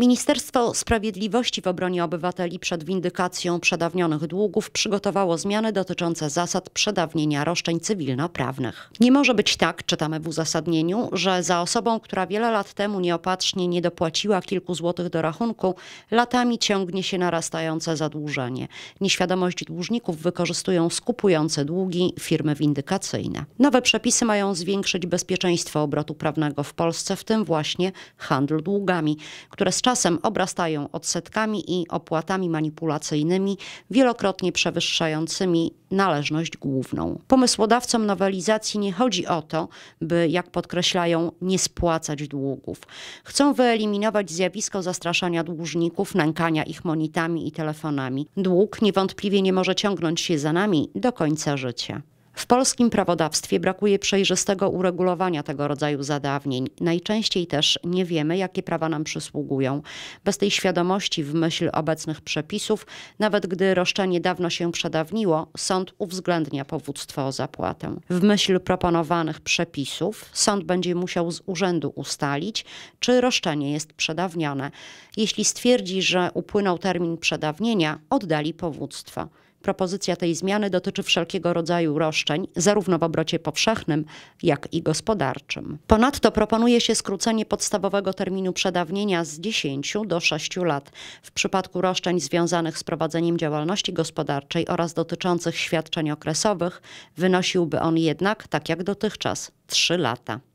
Ministerstwo Sprawiedliwości w obronie obywateli przed windykacją przedawnionych długów przygotowało zmiany dotyczące zasad przedawnienia roszczeń cywilnoprawnych. Nie może być tak, czytamy w uzasadnieniu, że za osobą, która wiele lat temu nieopatrznie nie dopłaciła kilku złotych do rachunku, latami ciągnie się narastające zadłużenie. Nieświadomość dłużników wykorzystują skupujące długi firmy windykacyjne. Nowe przepisy mają zwiększyć bezpieczeństwo obrotu prawnego w Polsce, w tym właśnie handlu długami, które z czasem obrastają odsetkami i opłatami manipulacyjnymi, wielokrotnie przewyższającymi należność główną. Pomysłodawcom nowelizacji nie chodzi o to, by, jak podkreślają, nie spłacać długów. Chcą wyeliminować zjawisko zastraszania dłużników, nękania ich monitami i telefonami. Dług niewątpliwie nie może ciągnąć się za nami do końca życia. W polskim prawodawstwie brakuje przejrzystego uregulowania tego rodzaju zadawnień. Najczęściej też nie wiemy, jakie prawa nam przysługują. Bez tej świadomości w myśl obecnych przepisów, nawet gdy roszczenie dawno się przedawniło, sąd uwzględnia powództwo o zapłatę. W myśl proponowanych przepisów sąd będzie musiał z urzędu ustalić, czy roszczenie jest przedawnione. Jeśli stwierdzi, że upłynął termin przedawnienia, oddali powództwo. Propozycja tej zmiany dotyczy wszelkiego rodzaju roszczeń, zarówno w obrocie powszechnym, jak i gospodarczym. Ponadto proponuje się skrócenie podstawowego terminu przedawnienia z 10 do 6 lat w przypadku roszczeń związanych z prowadzeniem działalności gospodarczej oraz dotyczących świadczeń okresowych, wynosiłby on jednak, tak jak dotychczas, 3 lata.